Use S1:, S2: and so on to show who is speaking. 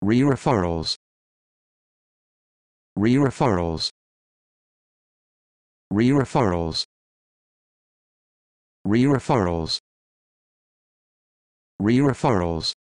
S1: Re-referrals. Re-referrals. Re-referrals. Re-referrals. Re-referrals.